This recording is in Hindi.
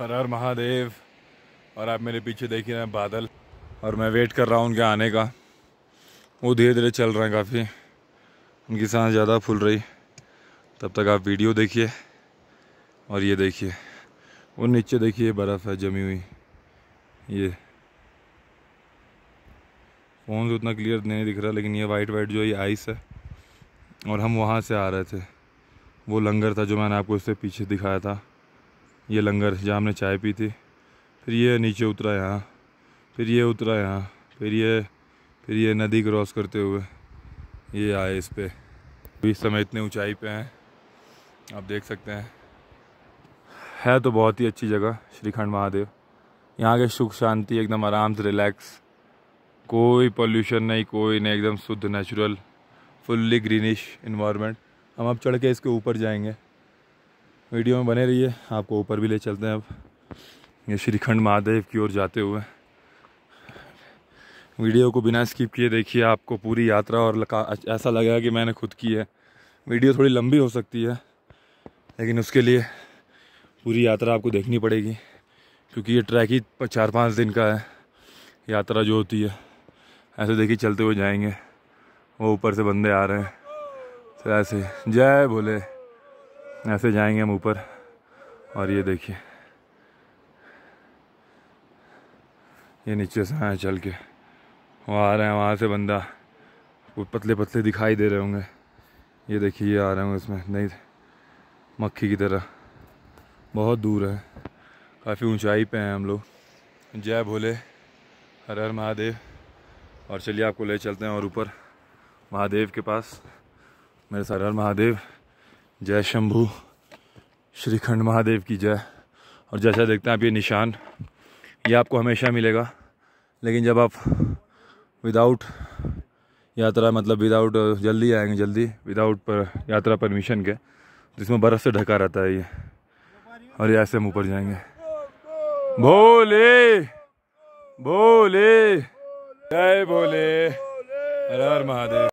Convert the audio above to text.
हर हर महादेव और आप मेरे पीछे देख रहे हैं बादल और मैं वेट कर रहा हूँ उनके आने का वो धीरे धीरे चल रहे हैं काफ़ी उनकी सांस ज़्यादा फूल रही तब तक आप वीडियो देखिए और ये देखिए वो नीचे देखिए बर्फ़ है जमी हुई ये फ़ोन से उतना क्लियर नहीं दिख रहा लेकिन ये वाइट वाइट जो ये आइस है और हम वहाँ से आ रहे थे वो लंगर था जो मैंने आपको इससे पीछे दिखाया था ये लंगर जहाँ हमने चाय पी थी फिर ये नीचे उतरा यहाँ फिर ये उतरा यहाँ फिर ये फिर ये नदी क्रॉस करते हुए ये आए इस पर अभी इस समय इतने ऊंचाई पे हैं आप देख सकते हैं है तो बहुत ही अच्छी जगह श्रीखंड महादेव यहाँ के सुख शांति एकदम आराम से रिलैक्स कोई पोल्यूशन नहीं कोई नहीं एकदम शुद्ध नेचुरल फुल्ली ग्रीनिश इन्वायरमेंट हम अब चढ़ के इसके ऊपर जाएंगे वीडियो में बने रहिए आपको ऊपर भी ले चलते हैं अब ये श्रीखंड महादेव की ओर जाते हुए वीडियो को बिना स्किप किए देखिए आपको पूरी यात्रा और ऐसा लगेगा कि मैंने खुद की है वीडियो थोड़ी लंबी हो सकती है लेकिन उसके लिए पूरी यात्रा आपको देखनी पड़ेगी क्योंकि ये ट्रैक ही चार पाँच दिन का है यात्रा जो होती है ऐसे देखिए चलते हुए जाएंगे वो ऊपर से बंदे आ रहे हैं तो ऐसे जय भोले ऐसे जाएंगे हम ऊपर और ये देखिए ये नीचे से आए चल के वो आ रहे हैं वहाँ से बंदा वो पतले पतले दिखाई दे रहे होंगे ये देखिए ये आ रहे होंगे इसमें नहीं मक्खी की तरह बहुत दूर है काफ़ी ऊंचाई पे हैं हम लोग जय भोले हर हर महादेव और चलिए आपको ले चलते हैं और ऊपर महादेव के पास मेरे सर हर महादेव जय शंभू श्रीखंड महादेव की जय और जैसा देखते हैं आप ये निशान ये आपको हमेशा मिलेगा लेकिन जब आप विदाउट यात्रा मतलब विदाउट जल्दी आएंगे जल्दी विदाउट पर यात्रा परमिशन के जिसमें तो बर्फ़ से ढका रहता है ये और ये ऐसे हम ऊपर जाएंगे भोले भोले जय भोले हर हर महादेव